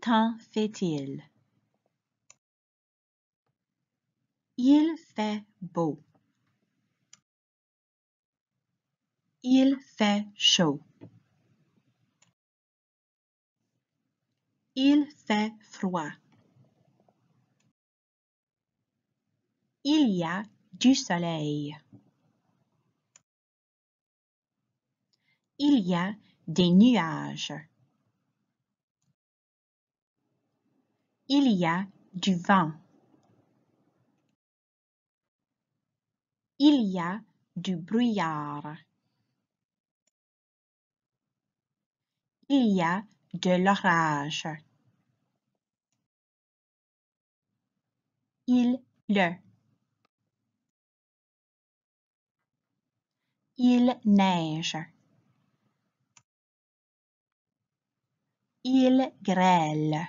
temps fait-il? Il fait beau. Il fait chaud. Il fait froid. Il y a du soleil. Il y a des nuages. Il y a du vent. Il y a du brouillard. Il y a de l'orage. Il le. Il neige. Il grêle.